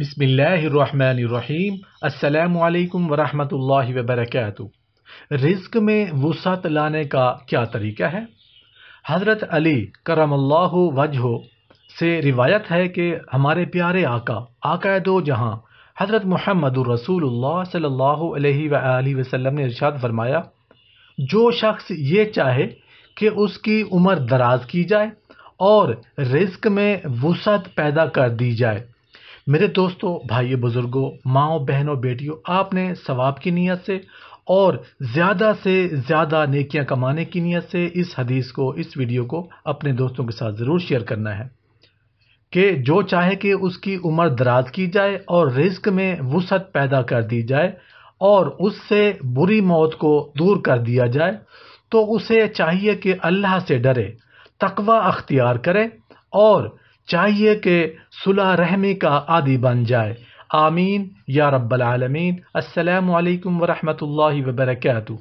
بسم اللہ الرحمن الرحیم السلام علیکم ورحمۃ اللہ وبرکاتہ رزق میں وسعت لانے کا کیا طریقہ ہے حضرت علی کرم اللہ وجہ سے روایت ہے کہ ہمارے پیارے آقا آقا دو جہاں حضرت محمد الرسول اللہ صلی اللہ علیہ وسلم نے ارشاد فرمایا جو شخص یہ چاہے کہ اس کی عمر دراز کی جائے اور رزق میں وسعت پیدا کر دی جائے میرے دوستوں بھائی بزرگوں ماؤں بہنوں بیٹیوں آپ نے ثواب کی نیت سے اور زیادہ سے زیادہ نیکیاں کمانے کی نیت سے اس حدیث کو اس ویڈیو کو اپنے دوستوں کے ساتھ ضرور شیئر کرنا ہے کہ جو چاہے کہ اس کی عمر دراز کی جائے اور رزق میں وسعت پیدا کر دی جائے اور اس سے بری موت کو دور کر دیا جائے تو اسے چاہیے کہ اللہ سے ڈرے تقوی اختیار کرے اور چاہیے کہ صلح رحمی کا عادی بن جائے آمین یا رب العالمین السلام علیکم ورحمۃ اللہ وبرکاتہ